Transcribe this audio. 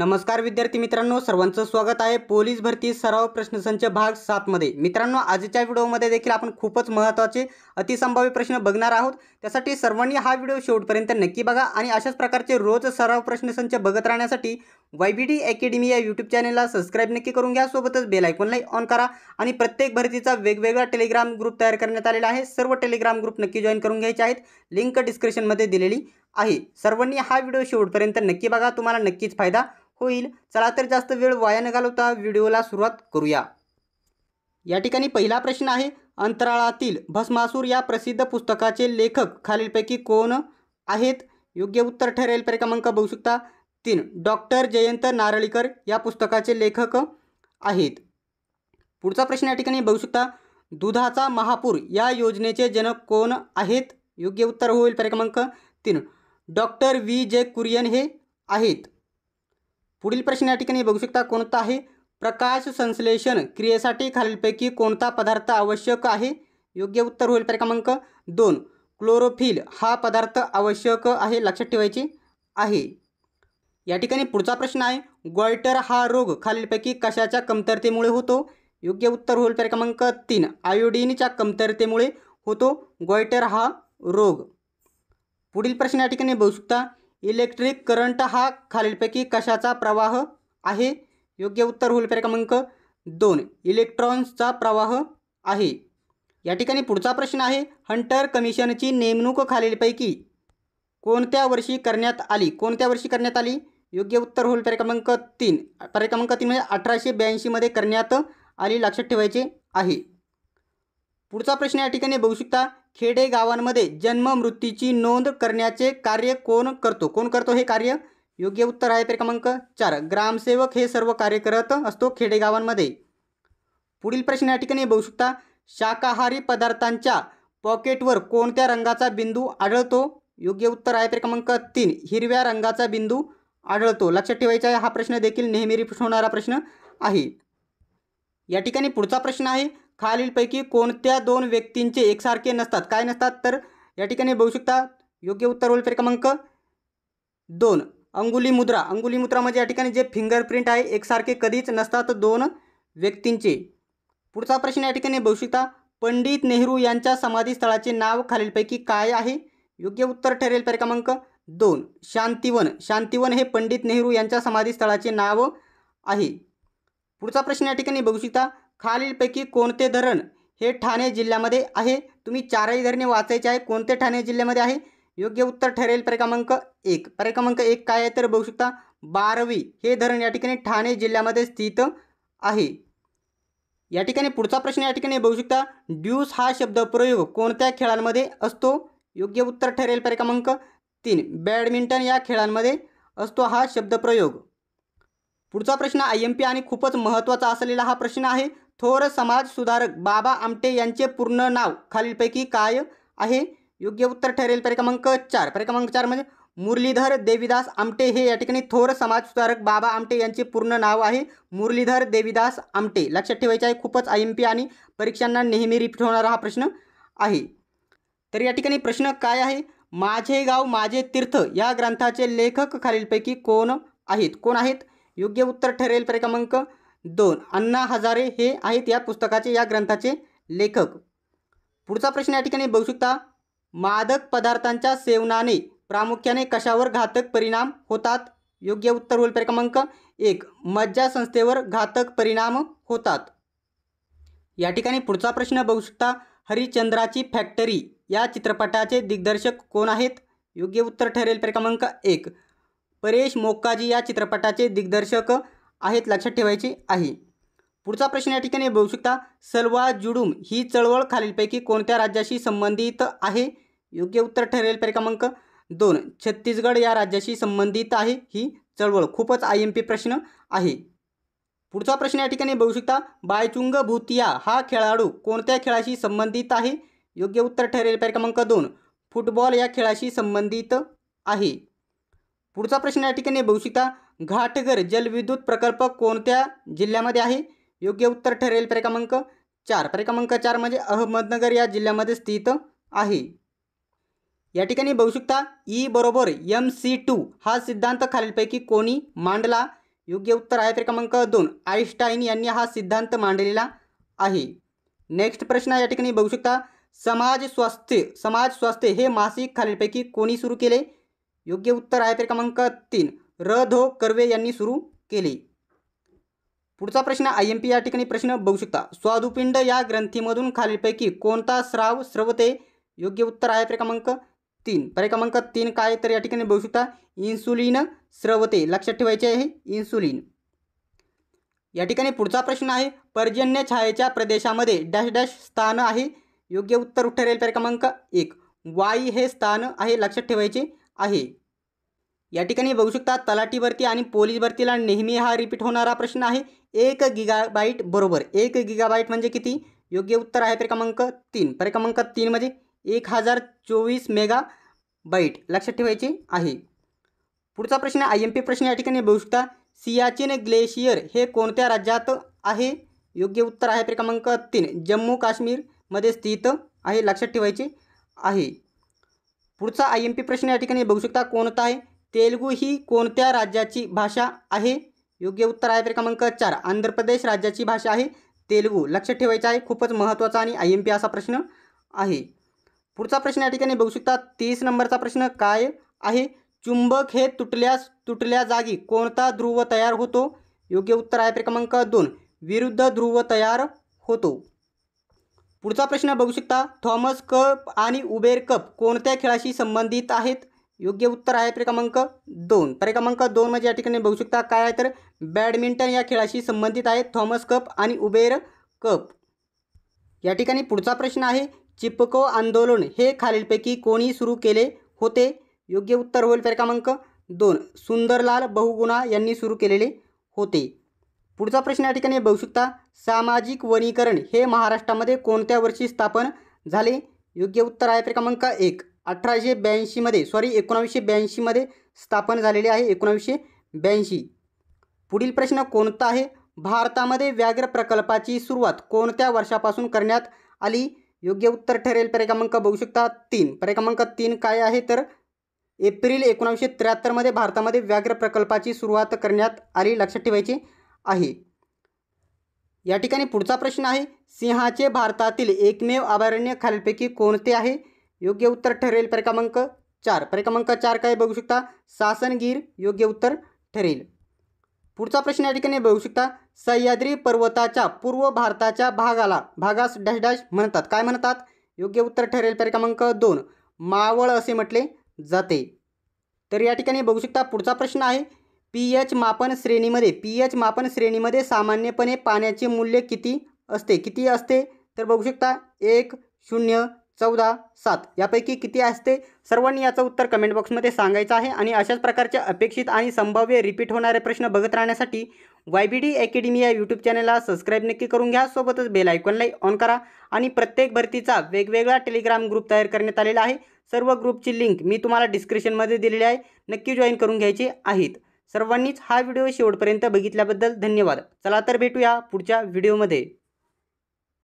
नमस्कार विद्यार्थी मित्रांनो सर्वांचं स्वागत आहे पोलीस भरती सराव प्रश्नसंच भाग सातमध्ये मित्रांनो आजच्या व्हिडिओमध्ये देखील आपण खूपच महत्त्वाचे अतिसंभाव्य प्रश्न बघणार आहोत त्यासाठी सर्वांनी हा व्हिडिओ शेवटपर्यंत नक्की बघा आणि अशाच प्रकारचे रोज सराव प्रश्नसंच बघत राहण्यासाठी वाय बी डी अकॅडमी या यूट्यूब चॅनलला सबस्क्राईब नक्की करून घ्या सोबतच बेल आयकॉनलाही ऑन करा आणि प्रत्येक भरतीचा वेगवेगळा टेलिग्राम ग्रुप तयार करण्यात आलेला आहे सर्व टेलिग्राम ग्रुप नक्की जॉईन करून घ्यायचे आहेत लिंक डिस्क्रिप्शनमध्ये दिलेली आहे सर्वांनी हा व्हिडिओ शेवटपर्यंत नक्की बघा तुम्हाला नक्कीच फायदा होईल चला तर जास्त वेळ वाया न घालवता व्हिडिओला सुरुवात करूया या ठिकाणी पहिला प्रश्न आहे अंतराळातील भस्मासूर या प्रसिद्ध पुस्तकाचे लेखक खालीलपैकी कोण आहेत योग्य उत्तर ठरेल पर्याय क्रमांक बघू शकता तीन डॉक्टर जयंत नारळीकर या पुस्तकाचे लेखक आहेत पुढचा प्रश्न या ठिकाणी बघू शकता दुधाचा महापूर या योजनेचे जनक कोण आहेत योग्य उत्तर होईल पर्याय क्रमांक तीन डॉक्टर व्ही जे कुरियन हे आहेत पुढील प्रश्न या ठिकाणी बघू शकता कोणता आहे प्रकाश संश्लेषण क्रियेसाठी खालीलपैकी कोणता पदार्थ आवश्यक आहे योग्य उत्तर होईल पर्याय क्रमांक दोन क्लोरोफिल हा पदार्थ आवश्यक आहे लक्षात ठेवायचे आहे या ठिकाणी पुढचा प्रश्न आहे गॉल्टर हा रोग खालीलपैकी कशाच्या कमतरतेमुळे होतो योग्य उत्तर होईल पर्याय क्रमांक तीन आयोडीनच्या कमतरतेमुळे होतो गॉयटर हा रोग पुढील प्रश्न या ठिकाणी बघू शकता इलेक्ट्रिक करंट हा खालीलपैकी कशाचा प्रवाह आहे योग्य उत्तर होईल पर्याय क्रमांक दोन इलेक्ट्रॉन्सचा प्रवाह आहे या ठिकाणी पुढचा प्रश्न आहे हंटर कमिशनची नेमणूक खालीलपैकी कोणत्या वर्षी करण्यात आली कोणत्या वर्षी करण्यात आली योग्य उत्तर होईल पर्याय क्रमांक तीन पर्याय क्रमांक तीन म्हणजे अठराशे ब्याऐंशीमध्ये करण्यात आली लक्षात ठेवायचे आहे पुढचा प्रश्न या ठिकाणी बघू शकता खेडेगावांमध्ये जन्ममृत्यूची नोंद करण्याचे कार्य कोण करतो कोण करतो हे कार्य योग्य उत्तर आहे क्रमांक चार ग्रामसेवक हे सर्व कार्य करत असतो खेडेगावांमध्ये पुढील प्रश्न या ठिकाणी बघू शकता शाकाहारी पदार्थांच्या पॉकेटवर कोणत्या रंगाचा बिंदू आढळतो योग्य उत्तर आहे पे क्रमांक तीन हिरव्या रंगाचा बिंदू आढळतो लक्षात ठेवायचा आहे हा प्रश्न देखील नेहमी रिपीट होणारा प्रश्न आहे या ठिकाणी पुढचा प्रश्न आहे खालीलपैकी कोणत्या दोन व्यक्तींचे एकसारखे नसतात काय नसतात तर या ठिकाणी बघू शकता योग्य उत्तर होईल तर क्रमांक दोन अंगुली मुद्रा अंगुली मुद्रा म्हणजे या ठिकाणी जे फिंगरप्रिंट आहे एकसारखे कधीच नसतात दोन व्यक्तींचे पुढचा प्रश्न या ठिकाणी बघू शकता पंडित नेहरू यांच्या समाधीस्थळाचे नाव खालीलपैकी काय आहे योग्य उत्तर ठरेल पर क्रमांक दोन शांतिवन शांतिवन हे पंडित नेहरू यांच्या समाधीस्थळाचे नाव आहे पुढचा प्रश्न या ठिकाणी बघू शकता खालीलपैकी कोणते धरण हे ठाणे जिल्ह्यामध्ये आहे तुम्ही चारही धरणे वाचायचे आहे कोणते ठाणे जिल्ह्यामध्ये आहे योग्य उत्तर ठरेल परिक्रमांक एक परिक्रमांक एक काय आहे तर बघू शकता बारावी हे धरण या ठिकाणी ठाणे जिल्ह्यामध्ये स्थित आहे या ठिकाणी पुढचा प्रश्न या ठिकाणी बघू शकता ड्यूस हा शब्द प्रयोग कोणत्या खेळांमध्ये असतो योग्य उत्तर ठरेल परिक्रमांक तीन बॅडमिंटन या खेळांमध्ये असतो हा शब्दप्रयोग पुढचा प्रश्न आय एम पी आणि खूपच महत्त्वाचा असलेला हा प्रश्न आहे थोर समाज सुधारक बाबा आमटे यांचे पूर्ण नाव खालीलपैकी काय आहे योग्य उत्तर ठरेल परिक्रमांक चार परिक्रमांक चार म्हणजे मुरलीधर देवीदास आमटे हे या ठिकाणी थोर समाज सुधारक बाबा आमटे यांचे पूर्ण नाव आहे मुरलीधर देवीदास आमटे लक्षात ठेवायचे आहे खूपच आय एम पी आणि परीक्षांना नेहमी रिपीट होणारा हा प्रश्न आहे तर या ठिकाणी प्रश्न काय आहे माझे गाव माझे तीर्थ या ग्रंथाचे लेखक खालीलपैकी कोण आहेत कोण आहेत योग्य उत्तर ठरेल परिक्रमांक दोन अण्णा हजारे हे आहेत या पुस्तकाचे या ग्रंथाचे लेखक पुढचा प्रश्न या ठिकाणी बघू शकता मादक पदार्थांच्या सेवनाने प्रामुख्याने कशावर घातक परिणाम होतात योग्य उत्तर होईल पर्याय क्रमांक एक मज्जा संस्थेवर घातक परिणाम होतात या ठिकाणी पुढचा प्रश्न बघू शकता हरिचंद्राची फॅक्टरी या चित्रपटाचे दिग्दर्शक कोण आहेत योग्य उत्तर ठरेल पर्याय क्रमांक एक परेश मोक्काजी या चित्रपटाचे दिग्दर्शक आहेत लक्षात ठेवायची आहे पुढचा प्रश्न या ठिकाणी बघू शकता सलवा जुडूम ही चळवळ खालीलपैकी कोणत्या राज्याशी संबंधित आहे योग्य उत्तर ठरेल क्रमांक दोन छत्तीसगड या राज्याशी संबंधित आहे ही चळवळ खूपच आय प्रश्न आहे पुढचा प्रश्न या ठिकाणी बघू शकता बायचुंग भूतिया हा खेळाडू कोणत्या खेळाशी संबंधित आहे योग्य उत्तर ठरेल क्रमांक दोन फुटबॉल या खेळाशी संबंधित आहे पुढचा प्रश्न या ठिकाणी बघू शकता घाटघर जलविद्युत प्रकल्प कोणत्या जिल्ह्यामध्ये आहे योग्य उत्तर ठरेल परिक्रमांक चार परिक्रमांक चार म्हणजे अहमदनगर या जिल्ह्यामध्ये स्थित आहे या ठिकाणी बघू शकता ई बरोबर एम सी टू हा सिद्धांत खालीलपैकी कोणी मांडला योग्य उत्तर आहे क्रमांक दोन आईन्स्टाईन यांनी हा सिद्धांत मांडलेला आहे नेक्स्ट प्रश्न या ठिकाणी बघू शकता समाज स्वास्थ्य समाज स्वास्थ्य हे मासिक खालीलपैकी कोणी सुरू केले योग्य उत्तर आहे क्रमांक तीन र धो कर्वे यांनी सुरू केले पुढचा प्रश्न आय एम पी या ठिकाणी प्रश्न बघू शकता स्वादुपिंड या ग्रंथीमधून खालीलपैकी कोणता स्राव स्रवते योग्य उत्तर आहे पर्याय क्रमांक तीन पर्याय क्रमांक तीन काय तर या ठिकाणी बघू शकता इन्सुलिन स्रवते लक्षात ठेवायचे आहे इन्सुलिन या ठिकाणी पुढचा प्रश्न आहे पर्जन्य छायेच्या प्रदेशामध्ये डॅश डॅश स्थान आहे योग्य उत्तर उठरेल पर्याय क्रमांक एक वाई हे स्थान आहे लक्षात ठेवायचे आहे या ठिकाणी बघू शकता तलाठी भरती आणि पोलीस भरतीला नेहमी हा रिपीट होणारा प्रश्न आहे एक गिगाबाईट बरोबर एक गिगाबाईट म्हणजे किती योग्य उत्तर आहे क्रमांक तीन क्रमांक तीनमध्ये म्हणजे एक हजार चोवीस मेगा बाईट लक्षात ठेवायचे आहे पुढचा प्रश्न आय एम पी प्रश्न या ठिकाणी बघू शकता सियाचिन ग्लेशियर हे कोणत्या राज्यात आहे योग्य उत्तर आहे क्रमांक तीन जम्मू काश्मीरमध्ये स्थित आहे लक्षात ठेवायचे आहे पुढचा आय एम पी प्रश्न या ठिकाणी बघू शकता कोणता आहे तेलुगू ही कोणत्या राज्याची भाषा आहे योग्य उत्तर आहे तर क्रमांक चार आंध्र प्रदेश राज्याची भाषा आहे तेलुगू लक्ष ठेवायचं आहे खूपच महत्त्वाचा आणि आय एम पी असा प्रश्न आहे पुढचा प्रश्न या ठिकाणी बघू शकता तीस नंबरचा प्रश्न काय आहे चुंबक हे तुटल्यास तुटल्या जागी कोणता ध्रुव तयार होतो योग्य उत्तर आहे क्रमांक दोन विरुद्ध ध्रुव तयार होतो पुढचा प्रश्न बघू शकता थॉमस कप आणि उबेर कप कोणत्या खेळाशी संबंधित आहेत योग्य उत्तर आहे क्रमांक दोन क्रमांक दोन म्हणजे या ठिकाणी बघू शकता काय आहे तर बॅडमिंटन या खेळाशी संबंधित आहे थॉमस कप आणि उबेर कप या ठिकाणी पुढचा प्रश्न आहे चिपको आंदोलन हे खालीलपैकी कोणी सुरू केले होते योग्य उत्तर होईल क्रमांक दोन सुंदरलाल बहुगुणा यांनी सुरू केलेले होते पुढचा प्रश्न या ठिकाणी बघू शकता सामाजिक वनीकरण हे महाराष्ट्रामध्ये कोणत्या वर्षी स्थापन झाले योग्य उत्तर आहे क्रमांक एक अठराशे ब्याऐंशीमध्ये सॉरी एकोणावीसशे ब्याऐंशीमध्ये स्थापन झालेले आहे एकोणावीसशे ब्याऐंशी पुढील प्रश्न कोणता आहे भारतामध्ये व्याघ्र प्रकल्पाची सुरुवात कोणत्या वर्षापासून करण्यात आली योग्य उत्तर ठरेल क्रमांक बघू शकता तीन क्रमांक तीन काय आहे तर एप्रिल एकोणावीसशे त्र्याहत्तरमध्ये भारतामध्ये व्याघ्र प्रकल्पाची सुरुवात करण्यात आली लक्षात ठेवायची आहे या ठिकाणी पुढचा प्रश्न आहे सिंहाचे भारतातील एकमेव अभयारण्य खालपैकी कोणते आहे योग्य उत्तर ठरेल क्रमांक चार क्रमांक चार काय बघू शकता सासनगीर योग्य उत्तर ठरेल पुढचा प्रश्न या ठिकाणी बघू शकता सह्याद्री पर्वताच्या पूर्व भारताच्या भागाला भागास डॅश डॅश म्हणतात काय म्हणतात योग्य उत्तर ठरेल क्रमांक दोन मावळ असे म्हटले जाते तर या ठिकाणी बघू शकता पुढचा प्रश्न आहे पी एच मापन श्रेणीमध्ये पी एच मापन श्रेणीमध्ये सामान्यपणे पाण्याचे मूल्य किती असते किती असते तर बघू शकता एक शून्य चौदा सात यापैकी किती असते सर्वांनी याचं उत्तर कमेंट बॉक्समध्ये सांगायचं आहे आणि अशाच प्रकारचे अपेक्षित आणि संभाव्य रिपीट होणारे प्रश्न बघत राहण्यासाठी वाय बी डी अकॅडमी या यूट्यूब चॅनलला सबस्क्राईब नक्की करून घ्या सोबतच बेल आयकॉनलाही ऑन करा आणि प्रत्येक भरतीचा वेगवेगळा टेलिग्राम ग्रुप तयार करण्यात आलेला आहे सर्व ग्रुपची लिंक मी तुम्हाला डिस्क्रिप्शनमध्ये दिलेली आहे नक्की जॉईन करून घ्यायचे आहेत सर्वांनीच हा व्हिडिओ शेवटपर्यंत बघितल्याबद्दल धन्यवाद चला तर भेटूया पुढच्या व्हिडिओमध्ये